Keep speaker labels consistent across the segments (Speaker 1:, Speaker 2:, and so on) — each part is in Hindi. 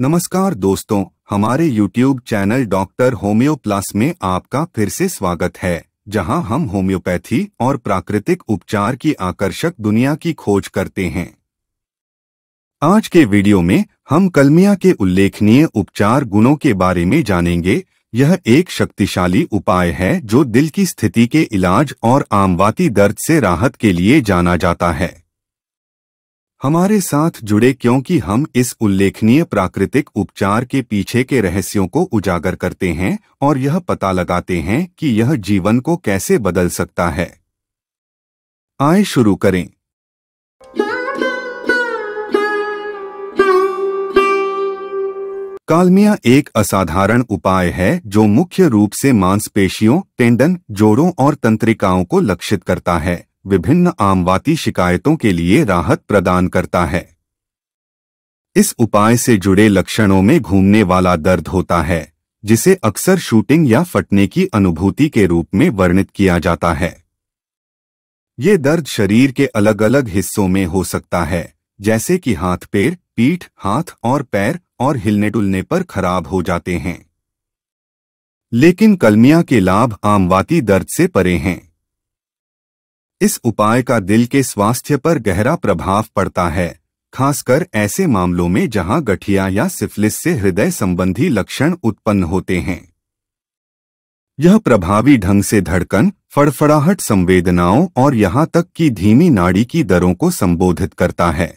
Speaker 1: नमस्कार दोस्तों हमारे YouTube channel doctor homeo plus में आपका फिर से स्वागत है जहां हम होम्योपैथी और प्राकृतिक उपचार की आकर्षक दुनिया की खोज करते हैं आज के वीडियो में हम कलमिया के उल्लेखनीय उपचार गुणों के बारे में जानेंगे यह एक शक्तिशाली उपाय है जो दिल की स्थिति के इलाज और आमवाती दर्द से राहत के लिए जाना जाता है हमारे साथ जुड़े क्योंकि हम इस उल्लेखनीय प्राकृतिक उपचार के पीछे के रहस्यों को उजागर करते हैं और यह पता लगाते हैं कि यह जीवन को कैसे बदल सकता है आए शुरू करें कालमिया एक असाधारण उपाय है जो मुख्य रूप से मांसपेशियों टेंडन जोड़ों और तंत्रिकाओं को लक्षित करता है विभिन्न आमवाती शिकायतों के लिए राहत प्रदान करता है इस उपाय से जुड़े लक्षणों में घूमने वाला दर्द होता है जिसे अक्सर शूटिंग या फटने की अनुभूति के रूप में वर्णित किया जाता है ये दर्द शरीर के अलग अलग हिस्सों में हो सकता है जैसे कि हाथ पैर पीठ हाथ और पैर और हिलने डुलने पर खराब हो जाते हैं लेकिन कलमिया के लाभ आमवाती दर्द से परे हैं इस उपाय का दिल के स्वास्थ्य पर गहरा प्रभाव पड़ता है खासकर ऐसे मामलों में जहां गठिया या सिफिलिस से हृदय संबंधी लक्षण उत्पन्न होते हैं यह प्रभावी ढंग से धड़कन फड़फड़ाहट संवेदनाओं और यहां तक कि धीमी नाड़ी की दरों को संबोधित करता है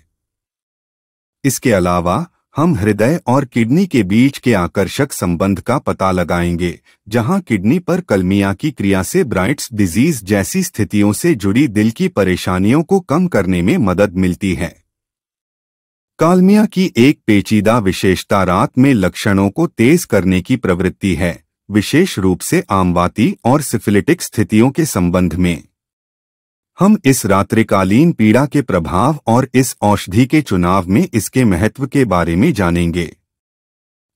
Speaker 1: इसके अलावा हम हृदय और किडनी के बीच के आकर्षक संबंध का पता लगाएंगे जहां किडनी पर कलमिया की क्रिया से ब्राइट्स डिजीज जैसी स्थितियों से जुड़ी दिल की परेशानियों को कम करने में मदद मिलती है कालमिया की एक पेचीदा विशेषता रात में लक्षणों को तेज करने की प्रवृत्ति है विशेष रूप से आमवाती और सिफिलिटिक स्थितियों के संबंध में हम इस रात्रिकालीन पीड़ा के प्रभाव और इस औषधि के चुनाव में इसके महत्व के बारे में जानेंगे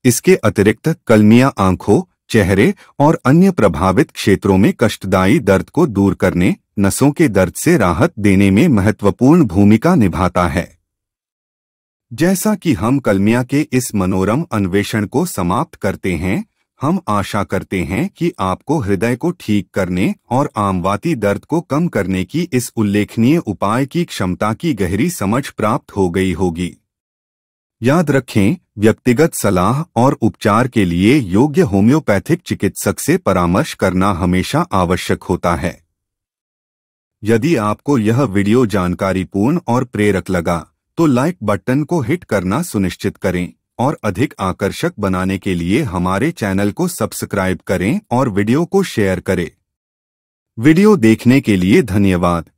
Speaker 1: इसके अतिरिक्त कलमिया आंखों चेहरे और अन्य प्रभावित क्षेत्रों में कष्टदायी दर्द को दूर करने नसों के दर्द से राहत देने में महत्वपूर्ण भूमिका निभाता है जैसा कि हम कलमिया के इस मनोरम अन्वेषण को समाप्त करते हैं हम आशा करते हैं कि आपको हृदय को ठीक करने और आमवाती दर्द को कम करने की इस उल्लेखनीय उपाय की क्षमता की गहरी समझ प्राप्त हो गई होगी याद रखें व्यक्तिगत सलाह और उपचार के लिए योग्य होम्योपैथिक चिकित्सक से परामर्श करना हमेशा आवश्यक होता है यदि आपको यह वीडियो जानकारीपूर्ण और प्रेरक लगा तो लाइक बटन को हिट करना सुनिश्चित करें और अधिक आकर्षक बनाने के लिए हमारे चैनल को सब्सक्राइब करें और वीडियो को शेयर करें वीडियो देखने के लिए धन्यवाद